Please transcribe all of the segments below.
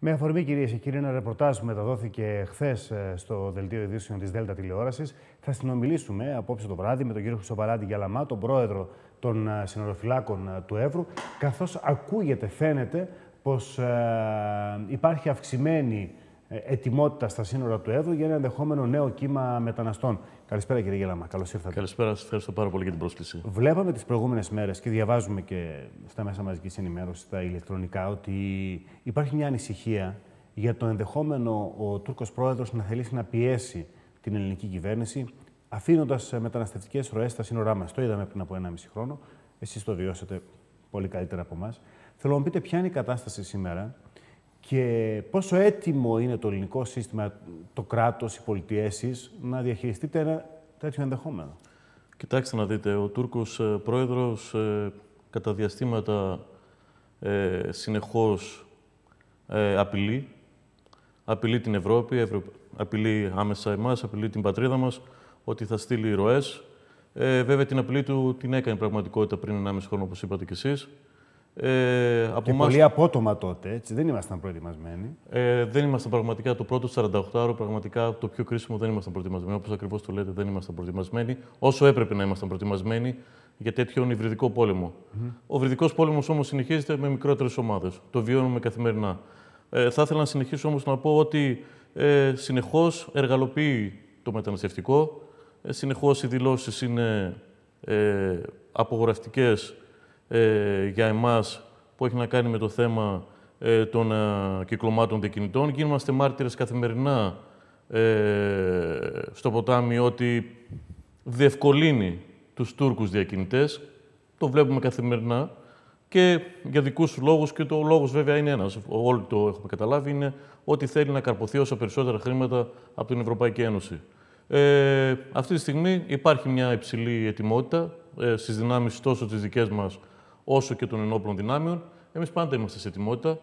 Με αφορμή, κυρίες και κύριοι, ένα ρεπορτάζ που μεταδόθηκε χθες ε, στο δελτίο ειδήσεων της ΔΕΛΤΑ τηλεόρασης, θα συνομιλήσουμε απόψε το βράδυ με τον κύριο Χρυσοπαράντη Γιαλαμά, τον πρόεδρο των ε, συνοροφυλάκων ε, του Εύρου, καθώς ακούγεται, φαίνεται πως υπάρχει αυξημένη ε, ετοιμότητα στα σύνορα του Εύρου για ένα ενδεχόμενο νέο κύμα μεταναστών. Καλησπέρα κύριε Γελάμα, καλώς ήρθατε. Καλησπέρα, σας ευχαριστώ πάρα πολύ για την πρόσκληση. Βλέπαμε τις προηγούμενες μέρες και διαβάζουμε και στα μέσα μαζικής ενημέρωσης, τα ηλεκτρονικά, ότι υπάρχει μια ανησυχία για το ενδεχόμενο ο Τούρκος πρόεδρος να θελήσει να πιέσει την ελληνική κυβέρνηση, αφήνοντας μεταναστευτικές ροές στα σύνορά μας. Το είδαμε πριν από 1,5 χρόνο. Εσείς το βιώσατε πολύ καλύτερα από εμάς. Θέλω να πείτε ποια είναι η κατάσταση σήμερα και πόσο έτοιμο είναι το ελληνικό σύστημα, το κράτος, οι πολιτιέσεις, να διαχειριστείτε ένα τέτοιο ενδεχόμενο. Κοιτάξτε να δείτε, ο Τούρκος ε, πρόεδρος ε, κατά διαστήματα ε, συνεχώς απειλεί. Απειλεί την Ευρώπη, απειλεί άμεσα εμάς, απειλεί την πατρίδα μας, ότι θα στείλει ροές. βέβαια την απειλή του την έκανε πραγματικότητα πριν 1,5 χρόνο, όπως είπατε κι εσείς. Ε, από και πολύ απότομα τότε, έτσι, δεν ήμασταν προετοιμασμένοι. Ε, δεν ήμασταν πραγματικά το πρώτο ο πραγματικά το πιο κρίσιμο δεν ήμασταν προετοιμασμένοι. Όπως ακριβώς το λέτε, δεν ήμασταν προετοιμασμένοι. Όσο έπρεπε να ήμασταν προετοιμασμένοι για τέτοιον υβριδικό πόλεμο. Mm-hmm. Ο υβριδικός πόλεμος όμως συνεχίζεται με μικρότερες ομάδες. Το βιώνουμε καθημερινά. Ε, θα ήθελα να συνεχίσω όμως να πω ότι ε, συνεχώς εργαλοποιεί το μεταναστευτικό. Ε, συνεχώς οι δηλώσεις είναι ε, ε, για εμάς που έχει να κάνει με το θέμα ε, των ε, κυκλωμάτων διακινητών. Γίνομαστε μάρτυρες καθημερινά ε, στο ποτάμι ότι διευκολύνει τους Τούρκους διακινητές. Το βλέπουμε καθημερινά και για δικούς λόγους και το λόγος βέβαια είναι ένας. Όλοι το έχουμε καταλάβει, είναι ότι θέλει να καρποθεί όσα περισσότερα χρήματα από την Ευρωπαϊκή Ένωση. Ε, αυτή τη στιγμή υπάρχει μια υψηλή ετοιμότητα ε, στις δυνάμεις τόσο της δικές μας όσο και των ενόπλων δυνάμεων. Εμείς πάντα είμαστε σε ετοιμότητα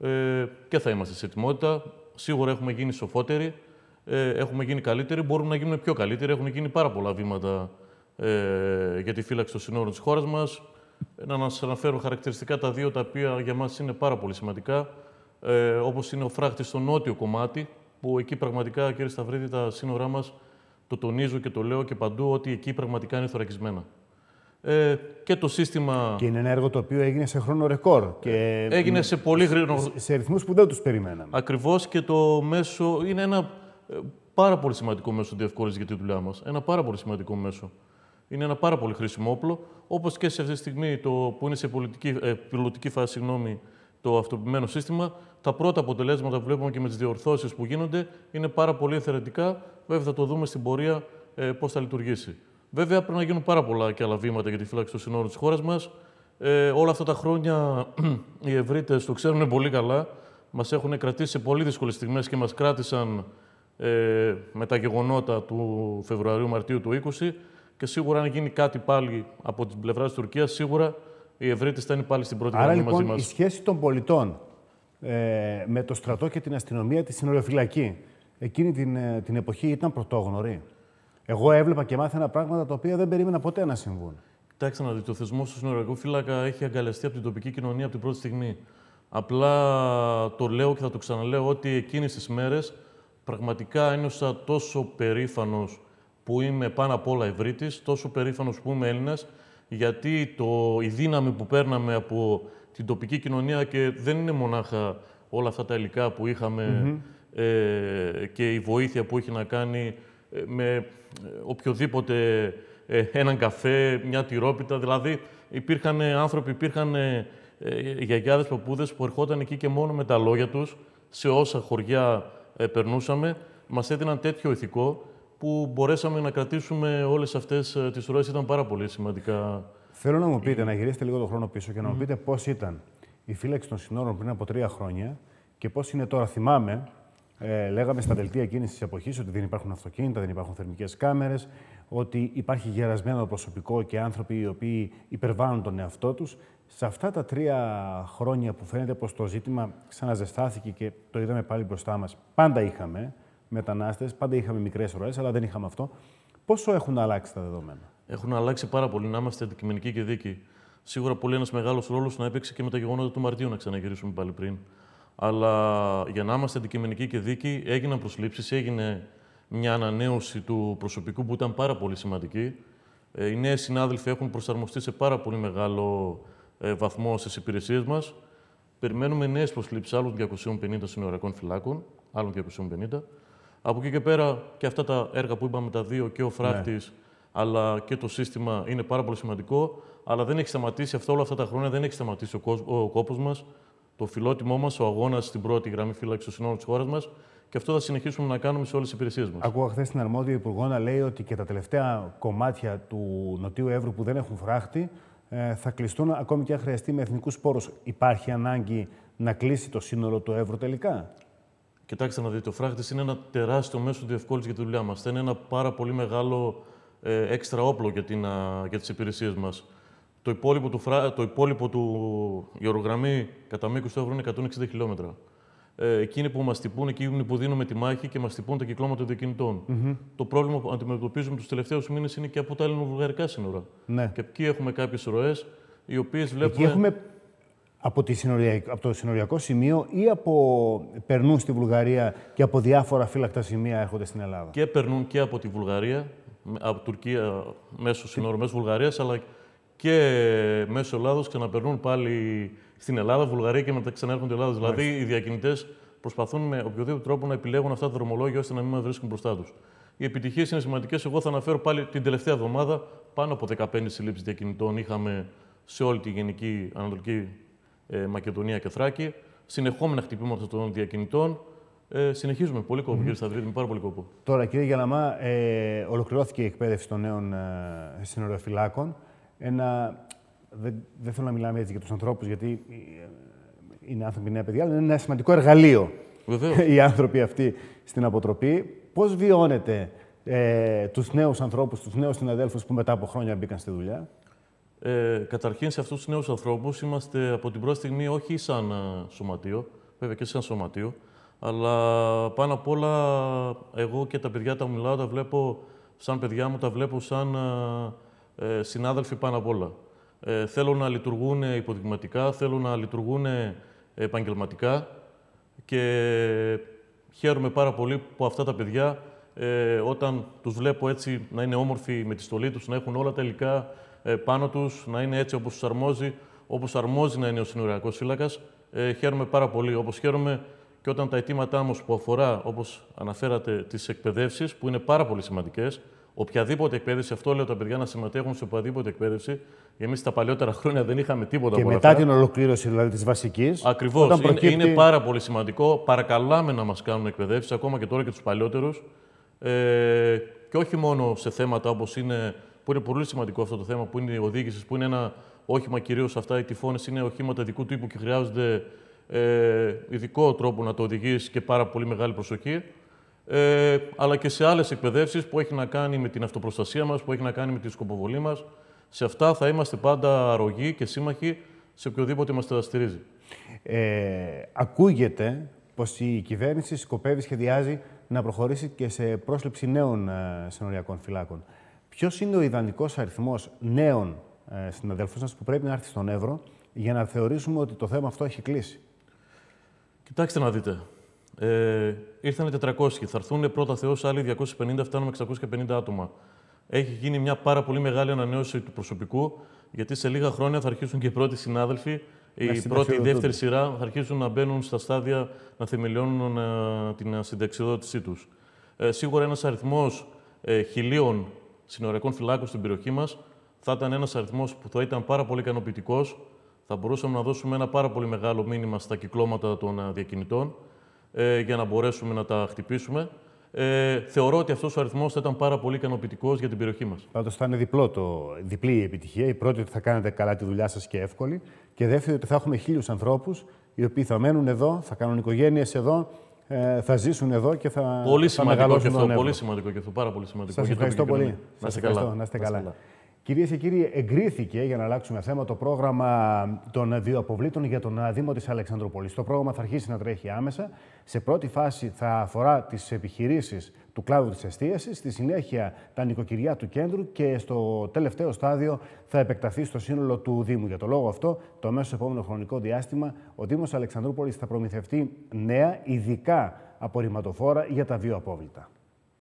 ε, και θα είμαστε σε ετοιμότητα. Σίγουρα έχουμε γίνει σοφότεροι, ε, έχουμε γίνει καλύτεροι, μπορούμε να γίνουμε πιο καλύτεροι. Έχουν γίνει πάρα πολλά βήματα ε, για τη φύλαξη των συνόρων της χώρας μας. Ε, να σας αναφέρω χαρακτηριστικά τα δύο τα οποία για μας είναι πάρα πολύ σημαντικά. Ε, Όπως είναι ο φράχτης στο νότιο κομμάτι, που εκεί πραγματικά, κύριε Σταυρίδη, τα σύνορά μας το τονίζω και το λέω και παντού ότι εκεί πραγματικά είναι θωρακισμένα ε, και το σύστημα. Και είναι ένα έργο το οποίο έγινε σε χρόνο ρεκόρ. Και... Ε, έγινε σε πολύ γρήγορο. Σε, αριθμού που δεν τους περιμέναμε. Ακριβώς και το μέσο είναι ένα ε, πάρα πολύ σημαντικό μέσο διευκόλυνσης για τη δουλειά μας. Ένα πάρα πολύ σημαντικό μέσο. Είναι ένα πάρα πολύ χρήσιμο όπλο. Όπως και σε αυτή τη στιγμή το, που είναι σε πολιτική, ε, πιλωτική φάση συγγνώμη, το αυτοποιημένο σύστημα, τα πρώτα αποτελέσματα που βλέπουμε και με τις διορθώσεις που γίνονται είναι πάρα πολύ ενθαρρυντικά. Βέβαια, θα το δούμε στην πορεία ε, πώς θα λειτουργήσει. Βέβαια, πρέπει να γίνουν πάρα πολλά και άλλα βήματα για τη φύλαξη των συνόρων της χώρας μας. Ε, όλα αυτά τα χρόνια οι ευρύτες το ξέρουν πολύ καλά. Μας έχουν κρατήσει σε πολύ δύσκολες στιγμές και μας κράτησαν ε, με τα γεγονότα του Φεβρουαρίου-Μαρτίου του 20. Και σίγουρα, αν γίνει κάτι πάλι από την πλευρά της Τουρκίας, σίγουρα οι ευρύτες θα είναι πάλι στην πρώτη γραμμή λοιπόν, μαζί μας. Η σχέση των πολιτών ε, με το στρατό και την αστυνομία, τη συνοριοφυλακή, εκείνη την, ε, την εποχή ήταν πρωτόγνωρη. Εγώ έβλεπα και μάθαινα πράγματα τα οποία δεν περίμενα ποτέ να συμβούν. Κοιτάξτε να δείτε, ο θεσμός του συνοριακού φύλακα έχει αγκαλιαστεί από την τοπική κοινωνία από την πρώτη στιγμή. Απλά το λέω και θα το ξαναλέω ότι εκείνες τις μέρες πραγματικά ένιωσα τόσο περήφανος που είμαι πάνω απ' όλα Ευρύτης, τόσο περήφανος που είμαι Έλληνας, γιατί το, η δύναμη που παίρναμε από την τοπική κοινωνία και δεν είναι μονάχα όλα αυτά τα υλικά που ειχαμε ε, και η βοήθεια που έχει να κάνει με ε, οποιοδήποτε ε, έναν καφέ, μια τυρόπιτα. Δηλαδή υπήρχαν άνθρωποι, υπήρχαν ε, γιαγιάδες, παππούδες που ερχόταν εκεί και μόνο με τα λόγια τους σε όσα χωριά περνούσαμε. Μας έδιναν τέτοιο ηθικό που μπορέσαμε να κρατήσουμε όλες αυτές τις ροές. Ήταν πάρα πολύ σημαντικά. Θέλω να μου πείτε, να γυρίσετε λίγο το χρόνο πίσω και να μου πείτε πώς ήταν η φύλαξη των συνόρων πριν από τρία χρόνια και πώς είναι τώρα. Θυμάμαι ε, λέγαμε στα δελτία εκείνη της εποχής ότι δεν υπάρχουν αυτοκίνητα, δεν υπάρχουν θερμικές κάμερες, ότι υπάρχει γερασμένο προσωπικό και άνθρωποι οι οποίοι υπερβάλλουν τον εαυτό τους. Σε αυτά τα τρία χρόνια που φαίνεται πως το ζήτημα ξαναζεστάθηκε και το είδαμε πάλι μπροστά μας, πάντα είχαμε μετανάστες, πάντα είχαμε μικρές ροές, αλλά δεν είχαμε αυτό. Πόσο έχουν αλλάξει τα δεδομένα. Έχουν αλλάξει πάρα πολύ, να είμαστε αντικειμενικοί και δίκοι. Σίγουρα πολύ ένας μεγάλος ρόλος να έπαιξε και με τα γεγονότα του Μαρτίου, να ξαναγυρίσουμε πάλι πριν αλλά για να είμαστε αντικειμενικοί και δίκοι, έγιναν προσλήψεις, έγινε μια ανανέωση του προσωπικού που ήταν πάρα πολύ σημαντική. Ε, οι νέοι συνάδελφοι έχουν προσαρμοστεί σε πάρα πολύ μεγάλο ε, βαθμό στις υπηρεσίες μας. Περιμένουμε νέες προσλήψεις άλλων 250 συνοριακών φυλάκων, άλλων 250. Από εκεί και πέρα και αυτά τα έργα που είπαμε, τα δύο και ο φράχτης, ναι. αλλά και το σύστημα είναι πάρα πολύ σημαντικό. Αλλά δεν έχει σταματήσει αυτό όλα αυτά τα χρόνια, δεν έχει σταματήσει ο, ο κόπος μας το φιλότιμό μας, ο αγώνας στην πρώτη γραμμή φύλαξης των συνόρων της χώρας μας. Και αυτό θα συνεχίσουμε να κάνουμε σε όλες τις υπηρεσίες μας. Ακούω χθες την αρμόδια υπουργό να λέει ότι και τα τελευταία κομμάτια του Νοτιού Εύρου που δεν έχουν φράχτη ε, θα κλειστούν ακόμη και αν χρειαστεί με εθνικούς πόρους. Υπάρχει ανάγκη να κλείσει το σύνολο του Εύρου τελικά. Κοιτάξτε να δείτε, ο φράχτης είναι ένα τεράστιο μέσο διευκόλυνσης για τη δουλειά μας. Θα είναι ένα πάρα πολύ μεγάλο ε, έξτρα όπλο για τις υπηρεσίες μας. Το υπόλοιπο του, φρά... το υπόλοιπο του γεωρογραμμή κατά μήκος του Εύρου είναι 160 χιλιόμετρα. Ε, εκείνοι που μας τυπούν, εκείνοι που δίνουμε τη μάχη και μας τυπούν τα κυκλώματα των διακινητων Το πρόβλημα που αντιμετωπίζουμε τους τελευταίους μήνες είναι και από τα ελληνοβουλγαρικά σύνορα. Ναι. Και εκεί έχουμε κάποιες ροές οι οποίες βλέπουμε. Εκεί έχουμε από, τη συνοριακ... από το συνοριακό σημείο ή από περνούν στη Βουλγαρία και από διάφορα φύλακτα σημεία έρχονται στην Ελλάδα. Και περνούν και από τη Βουλγαρία, από Τουρκία μέσω ε, σύνορων, μέσω Βουλγαρίας, αλλά και μέσω Ελλάδος ξαναπερνούν πάλι στην Ελλάδα, Βουλγαρία και μετά ξανάρχονται Ελλάδα. Δηλαδή οι διακινητές προσπαθούν με οποιοδήποτε τρόπο να επιλέγουν αυτά τα δρομολόγια ώστε να μην μας βρίσκουν μπροστά τους. Οι επιτυχίες είναι σημαντικές. Εγώ θα αναφέρω πάλι την τελευταία εβδομάδα πάνω από 15 συλλήψεις διακινητών είχαμε σε όλη τη γενική Ανατολική ε, Μακεδονία και Θράκη. Συνεχόμενα χτυπήματα των διακινητών. Ε, συνεχίζουμε. Πολύ κόπο, mm κύριε Σταυρίδη, με πάρα πολύ κόπο. Τώρα, κύριε Γιαναμά, ε, ολοκληρώθηκε η εκπαίδευση των νέων ε, συνοριοφυλάκων ένα. Δεν, δεν θέλω να μιλάμε έτσι για τους ανθρώπους, γιατί ε, είναι άνθρωποι νέα παιδιά, αλλά είναι ένα σημαντικό εργαλείο Βεβαίως. οι άνθρωποι αυτοί στην αποτροπή. Πώς βιώνετε ε, τους νέους ανθρώπους, τους νέους συναδέλφους που μετά από χρόνια μπήκαν στη δουλειά. Ε, καταρχήν, σε αυτούς τους νέους ανθρώπους είμαστε από την πρώτη στιγμή όχι σαν ε, σωματείο, βέβαια και σαν σωματείο, αλλά πάνω απ' όλα εγώ και τα παιδιά τα μιλάω, τα βλέπω σαν παιδιά μου, τα βλέπω σαν ε, ε, συνάδελφοι πάνω απ' όλα. Ε, να λειτουργούν υποδειγματικά, θέλω να λειτουργούν επαγγελματικά και χαίρομαι πάρα πολύ που αυτά τα παιδιά, ε, όταν τους βλέπω έτσι να είναι όμορφοι με τη στολή τους, να έχουν όλα τα υλικά ε, πάνω τους, να είναι έτσι όπως τους αρμόζει, όπως αρμόζει να είναι ο συνοριακός φύλακας, ε, χαίρομαι πάρα πολύ. Όπως χαίρομαι και όταν τα αιτήματά μας που αφορά, όπως αναφέρατε, τις εκπαιδεύσεις, που είναι πάρα πολύ σημαντικές, οποιαδήποτε εκπαίδευση. Αυτό λέω τα παιδιά να συμμετέχουν σε οποιαδήποτε εκπαίδευση. Εμείς τα παλιότερα χρόνια δεν είχαμε τίποτα Και μετά την ολοκλήρωση δηλαδή της βασικής. Ακριβώς. Είναι, πάρα πολύ σημαντικό. Παρακαλάμε να μας κάνουν εκπαιδεύσεις, ακόμα και τώρα και τους παλιότερου. Ε, και όχι μόνο σε θέματα όπως είναι. που είναι πολύ σημαντικό αυτό το θέμα, που είναι η οδήγησης, που είναι ένα όχημα κυρίως αυτά. Οι τυφώνες είναι οχήματα δικού τύπου και χρειάζονται ε, ειδικό τρόπο να το οδηγείς και πάρα πολύ μεγάλη προσοχή ε, αλλά και σε άλλες εκπαιδεύσεις που έχει να κάνει με την αυτοπροστασία μας, που έχει να κάνει με τη σκοποβολή μας. Σε αυτά θα είμαστε πάντα αρρωγοί και σύμμαχοι σε οποιοδήποτε μας τραστηρίζει. Ε, ακούγεται πως η κυβέρνηση σκοπεύει, σχεδιάζει να προχωρήσει και σε πρόσληψη νέων ε, συνοριακών φυλάκων. Ποιος είναι ο ιδανικός αριθμός νέων ε, συναδελφών που πρέπει να έρθει στον Εύρο για να θεωρήσουμε ότι το θέμα αυτό έχει κλείσει. Κοιτάξτε να δείτε. Ε, ήρθαν 400. Θα έρθουν πρώτα Θεός άλλοι 250, φτάνουμε 650 άτομα. Έχει γίνει μια πάρα πολύ μεγάλη ανανέωση του προσωπικού, γιατί σε λίγα χρόνια θα αρχίσουν και οι πρώτοι συνάδελφοι, η πρώτη, η δεύτερη σειρά θα αρχίσουν να μπαίνουν στα στάδια να θεμελιώνουν ε, την συνταξιδότησή τους. Ε, σίγουρα ένας αριθμός ε, χιλίων συνοριακών φυλάκων στην περιοχή μας θα ήταν ένας αριθμός που θα ήταν πάρα πολύ ικανοποιητικός. Θα μπορούσαμε να δώσουμε ένα πάρα πολύ μεγάλο μήνυμα στα κυκλώματα των διακινητών ε, για να μπορέσουμε να τα χτυπήσουμε. Ε, θεωρώ ότι αυτός ο αριθμός θα ήταν πάρα πολύ ικανοποιητικός για την περιοχή μας. Πάντως θα είναι διπλό το, διπλή η επιτυχία. Η πρώτη ότι θα κάνετε καλά τη δουλειά σας και εύκολη. Και δεύτερη ότι θα έχουμε χίλιους ανθρώπους οι οποίοι θα μένουν εδώ, θα κάνουν οικογένειες εδώ, ε, θα ζήσουν εδώ και θα. Πολύ σημαντικό αυτό. Πολύ σημαντικό και αυτό. Πάρα πολύ σημαντικό. Σας ευχαριστώ πολύ. Να είστε καλά. Να είστε καλά. Κυρίες και κύριοι, εγκρίθηκε για να αλλάξουμε θέμα το πρόγραμμα των βιοαποβλήτων για τον Δήμο της Αλεξανδρούπολης. Το πρόγραμμα θα αρχίσει να τρέχει άμεσα. Σε πρώτη φάση θα αφορά τις επιχειρήσεις του κλάδου της εστίασης, στη συνέχεια τα νοικοκυριά του κέντρου και στο τελευταίο στάδιο θα επεκταθεί στο σύνολο του Δήμου. Για το λόγο αυτό, το μέσο επόμενο χρονικό διάστημα, ο Δήμος Αλεξανδρούπολης θα προμηθευτεί νέα, ειδικά απορριμματοφόρα για τα απόβλητα.